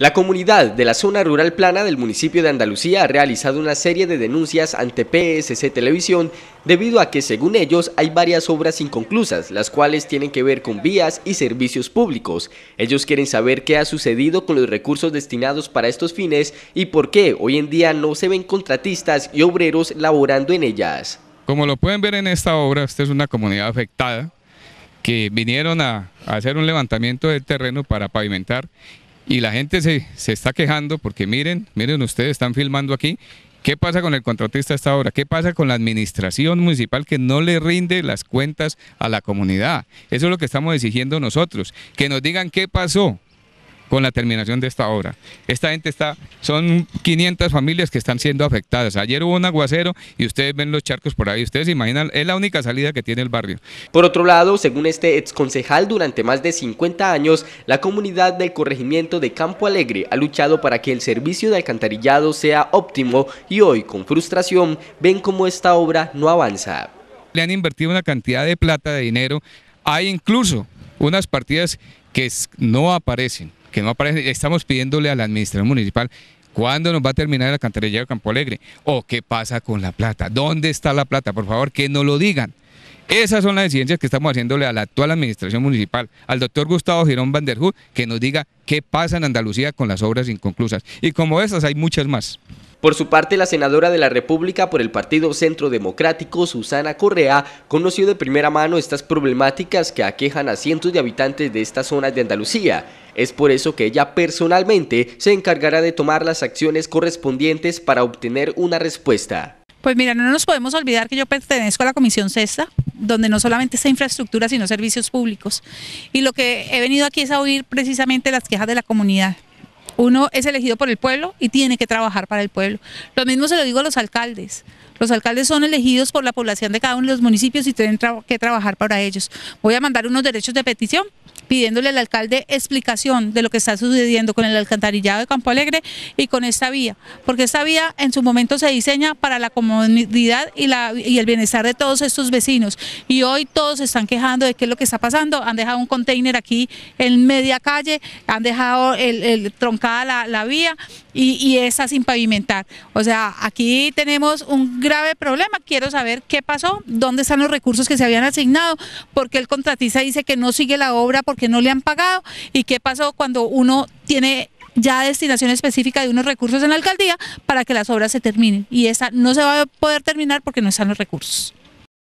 La comunidad de la zona rural plana del municipio de Andalucía ha realizado una serie de denuncias ante PSC Televisión debido a que según ellos hay varias obras inconclusas, las cuales tienen que ver con vías y servicios públicos. Ellos quieren saber qué ha sucedido con los recursos destinados para estos fines y por qué hoy en día no se ven contratistas y obreros laborando en ellas. Como lo pueden ver en esta obra, esta es una comunidad afectada que vinieron a, hacer un levantamiento del terreno para pavimentar y la gente se, se está quejando porque miren, miren ustedes, están filmando aquí ¿Qué pasa con el contratista hasta ahora? ¿Qué pasa con la administración municipal que no le rinde las cuentas a la comunidad? Eso es lo que estamos exigiendo nosotros, que nos digan qué pasó, con la terminación de esta obra. Esta gente está, son 500 familias que están siendo afectadas. Ayer hubo un aguacero y ustedes ven los charcos por ahí, ustedes se imaginan, es la única salida que tiene el barrio. Por otro lado, según este exconcejal, durante más de 50 años, la comunidad del corregimiento de Campo Alegre ha luchado para que el servicio de alcantarillado sea óptimo y hoy, con frustración, ven cómo esta obra no avanza. Le han invertido una cantidad de plata, de dinero, hay incluso unas partidas que no aparecen que no aparece, estamos pidiéndole a la administración municipal ¿Cuándo nos va a terminar el alcantarillado de Campo Alegre? ¿O qué pasa con la plata? ¿Dónde está la plata? Por favor, que no lo digan. Esas son las incidencias que estamos haciéndole a la actual administración municipal, al doctor Gustavo Girón Vanderhoek, que nos diga qué pasa en Andalucía con las obras inconclusas. Y como esas hay muchas más. Por su parte, la senadora de la República por el Partido Centro Democrático, Susana Correa, conoció de primera mano estas problemáticas que aquejan a cientos de habitantes de estas zonas de Andalucía. Es por eso que ella personalmente se encargará de tomar las acciones correspondientes para obtener una respuesta. Pues mira, no nos podemos olvidar que yo pertenezco a la Comisión Cesta, donde no solamente está infraestructura, sino servicios públicos. Y lo que he venido aquí es a oír precisamente las quejas de la comunidad. Uno es elegido por el pueblo y tiene que trabajar para el pueblo. Lo mismo se lo digo a los alcaldes. Los alcaldes son elegidos por la población de cada uno de los municipios y tienen que trabajar para ellos. Voy a mandar unos derechos de petición pidiéndole al alcalde explicación de lo que está sucediendo con el alcantarillado de Campo Alegre y con esta vía, porque esta vía en su momento se diseña para la comodidad y, el bienestar de todos estos vecinos y hoy todos se están quejando de qué es lo que está pasando, han dejado un container aquí en media calle, han dejado el, troncada la, vía y, y esa sin pavimentar, o sea, aquí tenemos un grave problema. Quiero saber qué pasó, dónde están los recursos que se habían asignado, porque el contratista dice que no sigue la obra porque no le han pagado y qué pasó cuando uno tiene ya destinación específica de unos recursos en la alcaldía para que las obras se terminen. Y esa no se va a poder terminar porque no están los recursos.